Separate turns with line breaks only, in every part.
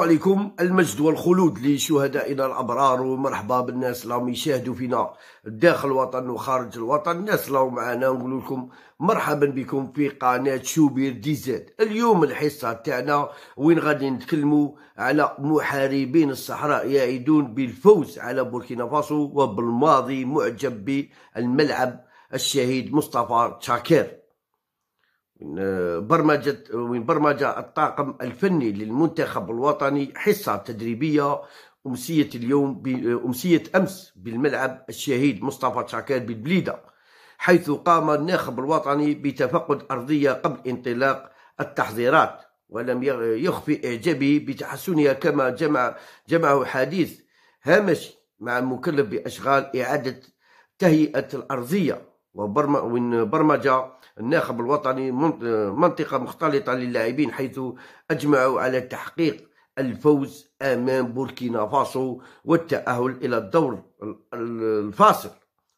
عليكم المجد والخلود لشهدائنا الابرار ومرحبا بالناس اللي راهم يشاهدوا فينا داخل الوطن وخارج الوطن الناس اللي راهم معانا نقول لكم مرحبا بكم في قناه شوبير دي زاد اليوم الحصه تاعنا وين غادي نتكلموا على محاربين الصحراء يعيدون بالفوز على بوركينا فاسو وبالماضي معجب بالملعب الشهيد مصطفى تشاكير آه، برمجة وين برمجة الطاقم الفني للمنتخب الوطني حصة تدريبية أمسية اليوم آه، أمسية أمس بالملعب الشهيد مصطفى شعكان بالبليدة حيث قام الناخب الوطني بتفقد أرضية قبل انطلاق التحضيرات ولم يخفي إعجابه بتحسنها كما جمع جمعه حديث هامشي مع المكلف بأشغال إعادة تهيئة الأرضية وين برمجة الناخب الوطني منطقة مختلطة للاعبين حيث أجمعوا على تحقيق الفوز أمام بوركينا فاسو والتأهل إلى الدور الفاصل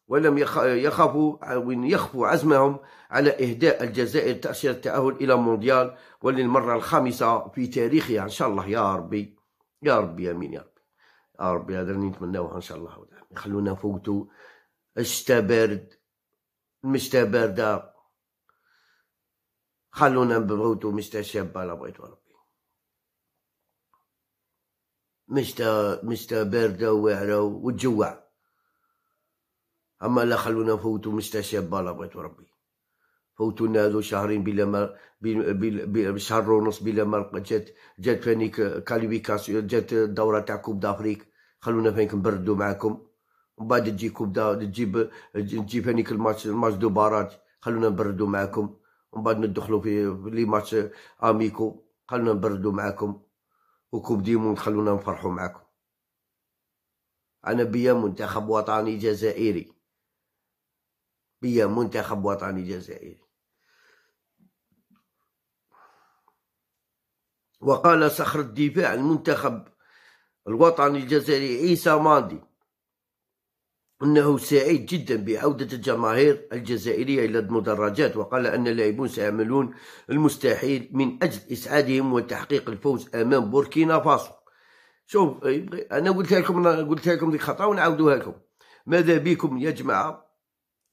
ولم يخافوا وين يخفوا عزمهم على إهداء الجزائر تأشيرة التأهل إلى مونديال وللمرة الخامسة في تاريخها إن شاء الله يا ربي يا ربي أمين يا ربي يا ربي هذا اللي إن شاء الله يخلونا نفوتوا الشتا بارد مشتا باردة خلونا نبغوتو مشتا شابة لا بغيتو ربي مشتا مشتا باردة واعرة وتجوع أما لا خلونا نفوتو مشتا شابة لا بغيتو ربي فوتونا هادو شهرين بلا ما بشهر ونص بلا ما جات جات فانيك كاليفيكاسيون جات الدورة تاع كوب دافريك خلونا فانيك نبردو معاكم ومن بعد كوب دا تجيب تجيب هانيك الماتش الماتش دو باراج خلونا نبردو معاكم ومن بعد ندخلو في لي ماتش اميكو خلونا نبردو معاكم وكوب ديمون خلونا نفرحو معاكم انا بيا منتخب وطني جزائري بيا منتخب وطني جزائري وقال صخر الدفاع المنتخب الوطني الجزائري عيسى ماندي أنه سعيد جدا بعودة الجماهير الجزائرية إلى المدرجات وقال أن اللاعبون سيعملون المستحيل من أجل إسعادهم وتحقيق الفوز أمام بوركينا فاسو شوف أنا قلت لكم أنا قلت لكم ديك خطأ ونعاودوها لكم ماذا بكم يا جماعة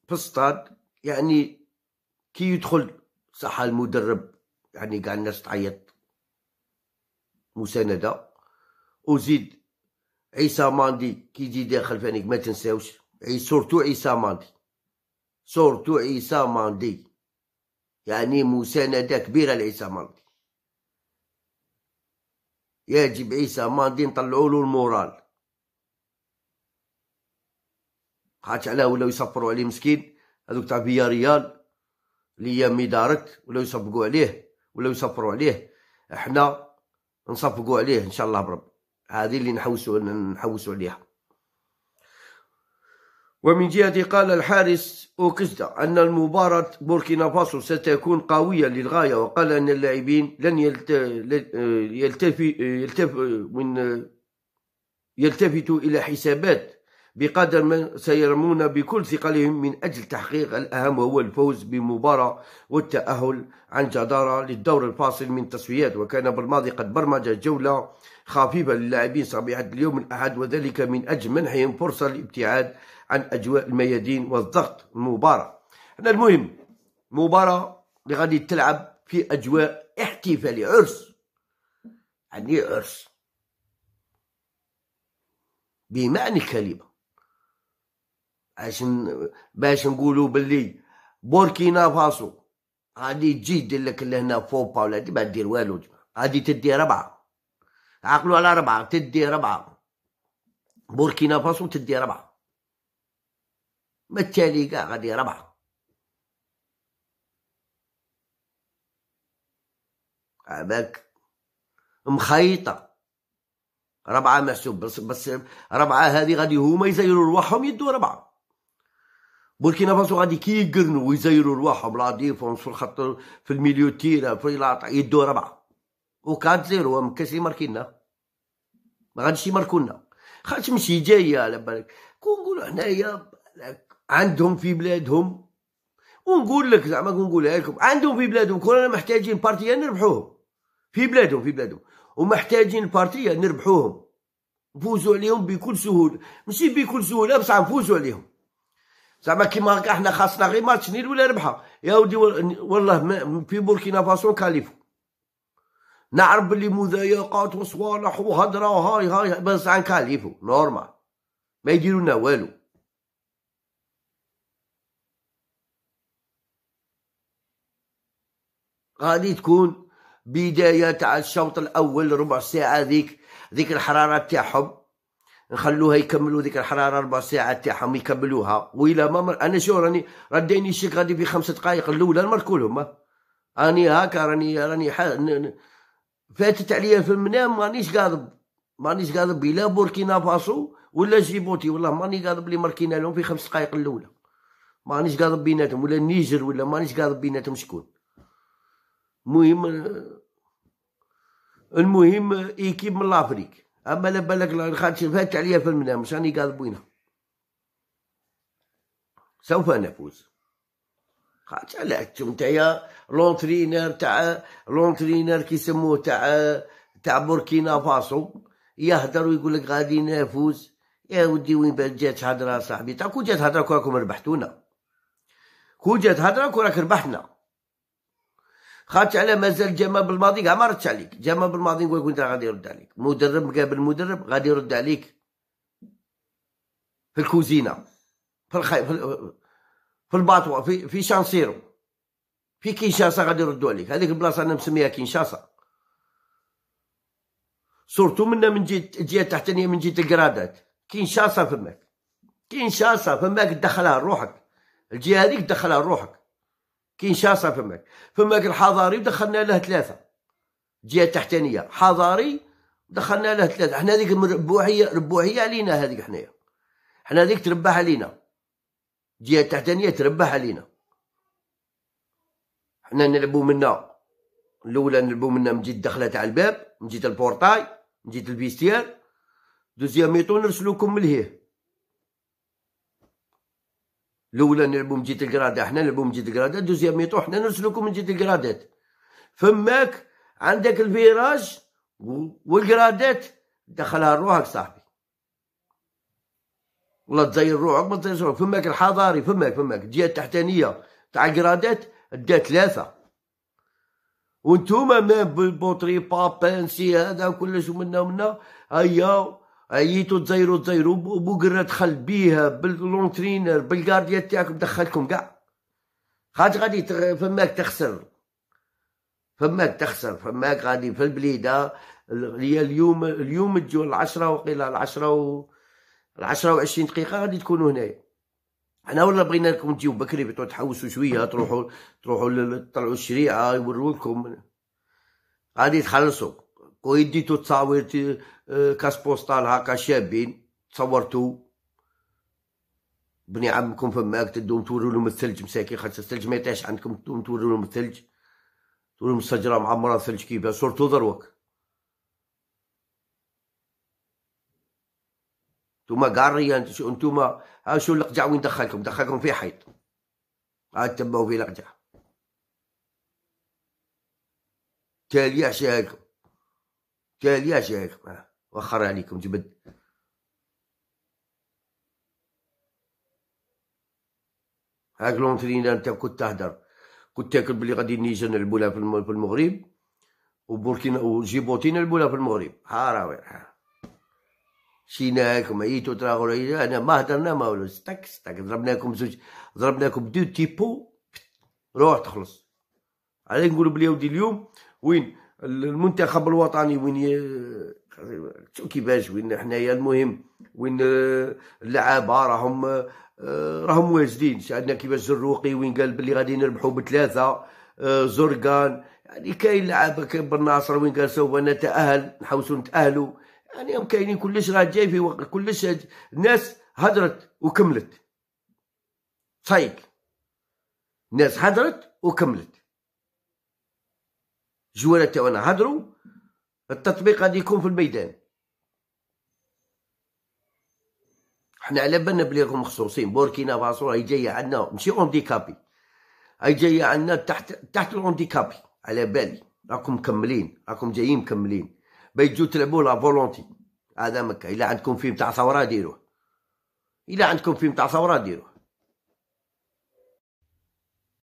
في الصطاد يعني كي يدخل صح المدرب يعني كاع الناس تعيط مساندة وزيد عيسى ماندي كي يجي داخل فانيك ما تنساوش اي سورتو عيسى ماندي سورتو عيسى ماندي يعني مساندة كبيرة لعيسى ماندي يجب عيسى ماندي نطلعوا له المورال حاج علاه ولاو يصبروا عليه مسكين هذوك تاع ريال اللي هي ميداركت ولاو يصبقوا عليه ولاو يصبروا عليه احنا نصفقوا عليه ان شاء الله برب هذه اللي نحوسوا نحوسوا عليها ومن جهة قال الحارس أوكستا أن المباراة بوركينا فاسو ستكون قوية للغاية وقال أن اللاعبين لن يلتف... يلتف... من يلتفتوا إلى حسابات بقدر ما سيرمون بكل ثقلهم من أجل تحقيق الأهم وهو الفوز بمباراة والتأهل عن جدارة للدور الفاصل من التصفيات وكان بالماضي قد برمج جولة خفيفة للاعبين صبيحة اليوم الأحد وذلك من أجل منحهم فرصة للابتعاد عن أجواء الميادين والضغط المباراة هنا المهم مباراة اللي غادي تلعب في أجواء احتفالية عرس يعني إيه عرس بمعنى الكلمة باش باش نقولوا باللي بوركينا فاسو غادي تجي دير لك لهنا فوبا ولا ما دير والو غادي تدي ربعه عقلوا على ربعه تدي ربعه بوركينا فاسو تدي ربعه بالتالي كاع غادي ربعه عباك مخيطه ربعه محسوب بس بس ربعه هذه غادي هما يزيروا رواحهم يدوا ربعه بوركينا فاسو غادي كي يقرنوا ويزيروا رواحهم لاديفونس في الخط في الميليو تيرا في لاط يدوا ربعه وكاد زيرو ما كاش يماركينا ما غاديش يماركونا خاطش ماشي جايه على بالك كون نقولوا حنايا عندهم في بلادهم ونقول لك زعما نقولها لكم عندهم في بلادهم انا محتاجين بارتيه نربحوهم في بلادهم في بلادهم ومحتاجين بارتيه نربحوهم نفوزوا عليهم بكل سهوله ماشي بكل سهوله بصح نفوزوا عليهم زعما كيما هكا حنا خاصنا غير ماتش نيل ولا ربحه يا ودي والله في بوركينا فاسو كاليفو نعرف بلي مضايقات وصوالح وهضره وهاي هاي بس عن كاليفو نورمال ما يديرونا والو غادي تكون بدايه تاع الشوط الاول ربع ساعه ذيك ذيك الحراره تاعهم نخلوها يكملوا ديك الحراره اربع ساعات تاعهم يكملوها ويلا ما مر... انا شو راني رديني الشيك غادي في خمس دقائق الاولى نمركلهم راني هاكا راني راني ح... فاتت عليا في المنام مانيش قاضب مانيش قاضب لا بوركينا فاسو ولا جيبوتي والله ماني قاضب لي ماركينا لهم في خمس دقائق الاولى مانيش قاضب بيناتهم ولا النيجر ولا مانيش قاضب بيناتهم شكون المهم المهم ايكيب من لافريك اما لا بالك خاطر فات عليا في المنام شاني قال بوينه سوف نفوز خاطر لا نتايا لونترينر تاع لونترينر كيسموه تاع تاع بوركينا فاسو يهدر ويقول لك غادي نفوز يا ودي وين جات هضره صاحبي تاع كون جات هضره كراكم ربحتونا كون جات هضره كراك ربحنا خاطش على مازال جمال بالماضي كاع ما ردش عليك جمال بالماضي نقول كنت غادي يرد عليك مدرب مقابل مدرب غادي يرد عليك في الكوزينه في الخي... في, ال... في الباطوا في في شانسيرو في كينشاسا غادي يردوا عليك هذيك البلاصه انا مسميها كينشاسا صورتو منا من جهه الجهه التحتانيه من جهه الكرادات كينشاسا فماك كينشاسا فماك دخلها روحك الجهه هذيك دخلها روحك كينشاسا فماك فماك الحضاري ودخلنا له ثلاثه الجهه التحتانيه حضاري دخلنا له ثلاثه حنا هذيك ربوعيه ربوعيه علينا هذيك حنايا حنا هذيك تربح علينا الجهه التحتانيه تربح علينا حنا نلعبوا منا الاولى نلعبوا منا من جهه الدخله تاع الباب من جهه البورتاي من جهه البيستير دوزيام ميطون نرسلوكم لهيه الاولى نلعبوا من جهه الكراده حنا نلعبوا من جهه الكراده دوزيام ميطو حنا نرسلوكم من جهه الكرادات فماك عندك الفيراج والكرادات دخلها روحك صاحبي ولا تزير روحك ما تزيرش روحك فماك الحضاري فماك فماك الجهه التحتانيه تاع الكرادات دا ثلاثه وانتوما ما بالبوتري با بانسي هذا كلش ومنا ومنا هيا ايتو تزيرو تزيرو بوكرا دخل بيها باللون ترينر بالجارديا تاعكم دخلكم كاع خاطر غادي فماك تخسر فماك تخسر فماك غادي في البليده هي اليوم اليوم تجو العشرة وقيلا العشرة و العشرة وعشرين دقيقة غادي تكونوا هنايا حنا ولا بغينا لكم تجيو بكري بتو تحوسوا شوية تروحوا تروحوا تطلعوا الشريعة يوروكم غادي تخلصوا ويديتو تصاوير كاس بوستال هاكا شابين تصورتو بني عمكم فماك تدوم توروا لهم الثلج مساكين خاطر الثلج ما يطيحش عندكم تدوم توروا لهم الثلج توروا لهم الشجره معمره ثلج كيفاش صورتو ضروك انتوما قارية انتوما ها شو القجع وين دخلكم دخلكم في حيط ها تبعوا في القجع تالي عشاكم قال يا شيخ وخر عليكم جبد هاك لونترينا انت كنت تهدر كنت تاكل بلي غادي نيجي نلعبوا في المغرب وبوركينا وجيبوتي نلعبوا في المغرب ها حراوي شيناكم ايتو تراغوا انا ما هدرنا ما والو ستك ستك ضربناكم زوج ضربناكم دو تيبو روح تخلص علاه نقولوا بلي اليوم وين المنتخب الوطني وين كيفاش وين حنايا المهم وين اللعابه راهم آه، راهم واجدين عندنا كيفاش زروقي وين قال بلي غادي نربحوا بثلاثه آه، زرقان يعني كاين لعابه كاين بن ناصر وين قال سوف نتاهل نحوسوا نتاهلوا يعني كاينين كلش راه جاي في وقت كلش الناس هدرت وكملت صايك الناس هدرت وكملت جوانا تاعنا هدرو التطبيق غادي يكون في الميدان حنا على بالنا بلي راهم مخصوصين بوركينا فاسو راهي جايه عندنا ماشي اونديكابي هاي جايه عندنا تحت تحت الاونديكابي على بالي راكم مكملين راكم جايين مكملين باي تجو تلعبو لا فولونتي هذا مكه الا عندكم فيلم تاع ثوره ديروه الا عندكم فيلم تاع ثوره ديروه